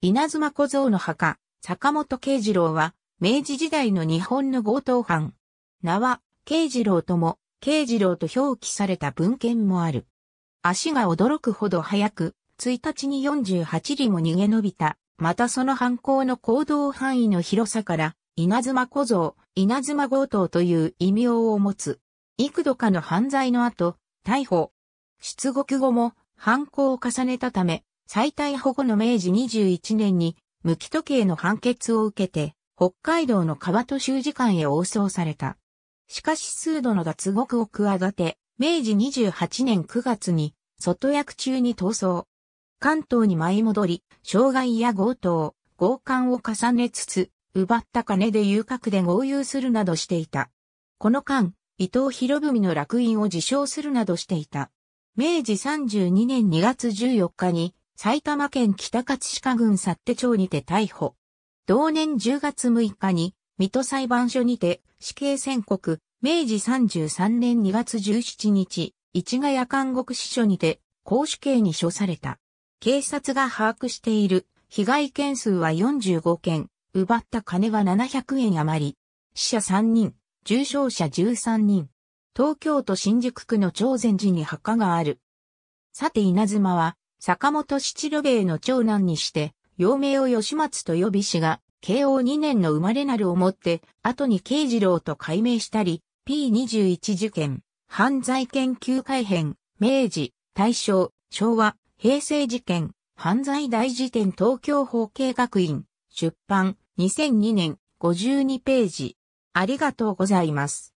稲妻小僧の墓、坂本慶次郎は、明治時代の日本の強盗犯。名は、慶次郎とも、慶次郎と表記された文献もある。足が驚くほど早く、1日に48里も逃げ延びた。またその犯行の行動範囲の広さから、稲妻小僧、稲妻強盗という異名を持つ。幾度かの犯罪の後、逮捕。出獄後も犯行を重ねたため、最大保護の明治21年に無期時計の判決を受けて北海道の川戸州時間へ応送された。しかし数度の脱獄を企て、明治28年9月に外役中に逃走。関東に舞い戻り、障害や強盗、強姦を重ねつつ、奪った金で遊郭で合流するなどしていた。この間、伊藤博文の落印を自称するなどしていた。明治32年2月14日に埼玉県北勝鹿郡幸手町にて逮捕。同年10月6日に、水戸裁判所にて死刑宣告、明治33年2月17日、市ヶ谷監獄支所にて、公主刑に処された。警察が把握している被害件数は45件、奪った金は700円余り。死者3人、重傷者13人。東京都新宿区の朝鮮寺に墓がある。さて稲妻は、坂本七郎兵の長男にして、幼名を吉松と呼びしが、慶応2年の生まれなるをもって、後に慶次郎と改名したり、P21 事件、犯罪研究改編、明治、大正、昭和、平成事件、犯罪大辞典東京法計学院、出版、2002年、52ページ。ありがとうございます。